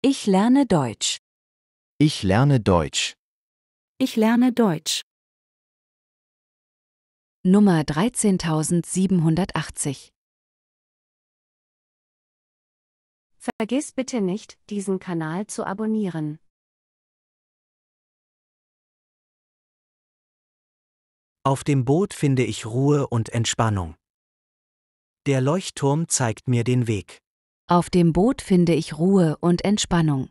Ich lerne Deutsch. Ich lerne Deutsch. Ich lerne Deutsch. Nummer 13780 Vergiss bitte nicht, diesen Kanal zu abonnieren. Auf dem Boot finde ich Ruhe und Entspannung. Der Leuchtturm zeigt mir den Weg. Auf dem Boot finde ich Ruhe und Entspannung.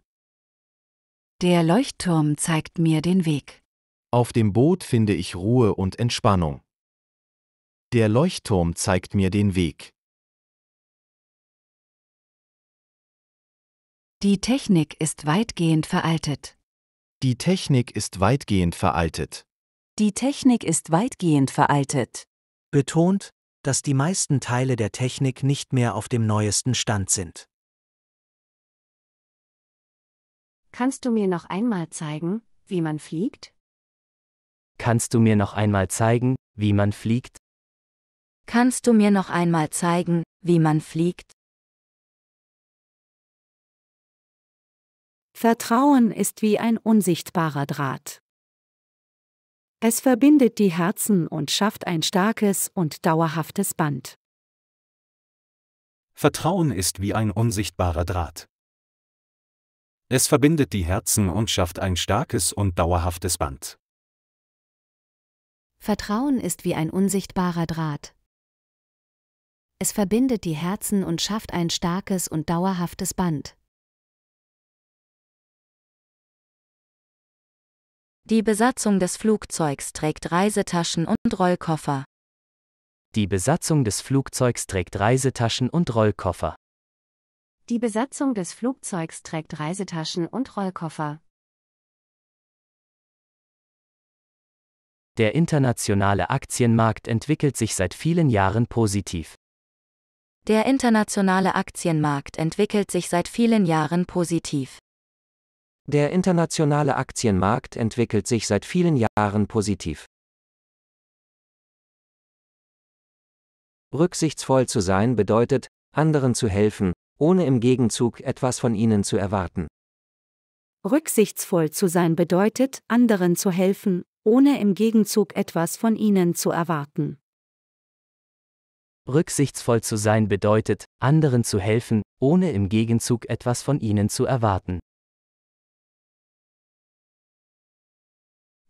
Der Leuchtturm zeigt mir den Weg. Auf dem Boot finde ich Ruhe und Entspannung. Der Leuchtturm zeigt mir den Weg. Die Technik ist weitgehend veraltet. Die Technik ist weitgehend veraltet. Die Technik ist weitgehend veraltet. Betont dass die meisten Teile der Technik nicht mehr auf dem neuesten Stand sind. Kannst du mir noch einmal zeigen, wie man fliegt? Kannst du mir noch einmal zeigen, wie man fliegt? Kannst du mir noch einmal zeigen, wie man fliegt? Vertrauen ist wie ein unsichtbarer Draht. Es verbindet die Herzen und schafft ein starkes und dauerhaftes Band. Vertrauen ist wie ein unsichtbarer Draht. Es verbindet die Herzen und schafft ein starkes und dauerhaftes Band. Vertrauen ist wie ein unsichtbarer Draht. Es verbindet die Herzen und schafft ein starkes und dauerhaftes Band. Die Besatzung des Flugzeugs trägt Reisetaschen und Rollkoffer. Die Besatzung des Flugzeugs trägt Reisetaschen und Rollkoffer. Die Besatzung des Flugzeugs trägt Reisetaschen und Rollkoffer. Der internationale Aktienmarkt entwickelt sich seit vielen Jahren positiv. Der internationale Aktienmarkt entwickelt sich seit vielen Jahren positiv. Der internationale Aktienmarkt entwickelt sich seit vielen Jahren positiv. Rücksichtsvoll zu sein bedeutet, anderen zu helfen, ohne im Gegenzug etwas von ihnen zu erwarten. Rücksichtsvoll zu sein bedeutet, anderen zu helfen, ohne im Gegenzug etwas von ihnen zu erwarten. Rücksichtsvoll zu sein bedeutet, anderen zu helfen, ohne im Gegenzug etwas von ihnen zu erwarten.